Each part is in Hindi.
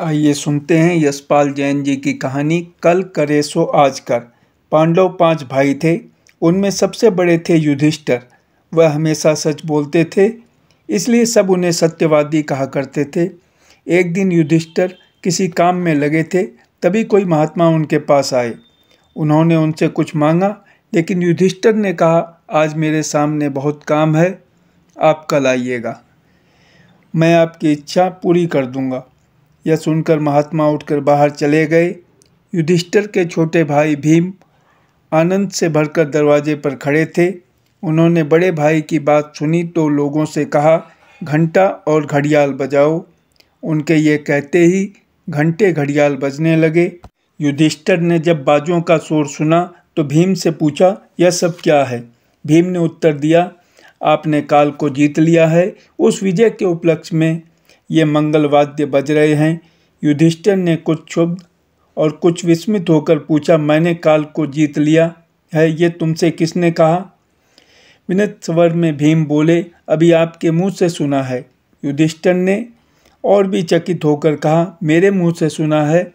आइए सुनते हैं यशपाल जैन जी की कहानी कल करे सो आज कर पांडव पांच भाई थे उनमें सबसे बड़े थे युधिष्ठर वह हमेशा सच बोलते थे इसलिए सब उन्हें सत्यवादी कहा करते थे एक दिन युधिष्ठर किसी काम में लगे थे तभी कोई महात्मा उनके पास आए उन्होंने उनसे कुछ मांगा लेकिन युधिष्ठर ने कहा आज मेरे सामने बहुत काम है आप कल आइएगा मैं आपकी इच्छा पूरी कर दूंगा यह सुनकर महात्मा उठकर बाहर चले गए युधिष्ठर के छोटे भाई भीम आनंद से भरकर दरवाजे पर खड़े थे उन्होंने बड़े भाई की बात सुनी तो लोगों से कहा घंटा और घड़ियाल बजाओ उनके ये कहते ही घंटे घड़ियाल बजने लगे युधिष्ठर ने जब बाजों का शोर सुना तो भीम से पूछा यह सब क्या है भीम ने उत्तर दिया आपने काल को जीत लिया है उस विजय के उपलक्ष्य में ये मंगलवाद्य बज रहे हैं युधिष्ठिर ने कुछ क्षुब्ध और कुछ विस्मित होकर पूछा मैंने काल को जीत लिया है ये तुमसे किसने कहा विनत स्वर में भीम बोले अभी आपके मुंह से सुना है युधिष्ठिर ने और भी चकित होकर कहा मेरे मुंह से सुना है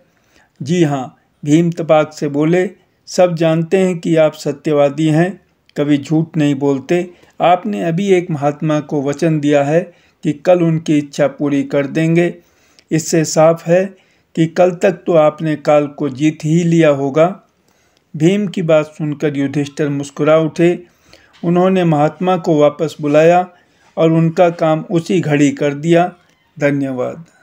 जी हाँ भीम तपाक से बोले सब जानते हैं कि आप सत्यवादी हैं कभी झूठ नहीं बोलते आपने अभी एक महात्मा को वचन दिया है कि कल उनकी इच्छा पूरी कर देंगे इससे साफ है कि कल तक तो आपने काल को जीत ही लिया होगा भीम की बात सुनकर युधिष्ठर मुस्कुरा उठे उन्होंने महात्मा को वापस बुलाया और उनका काम उसी घड़ी कर दिया धन्यवाद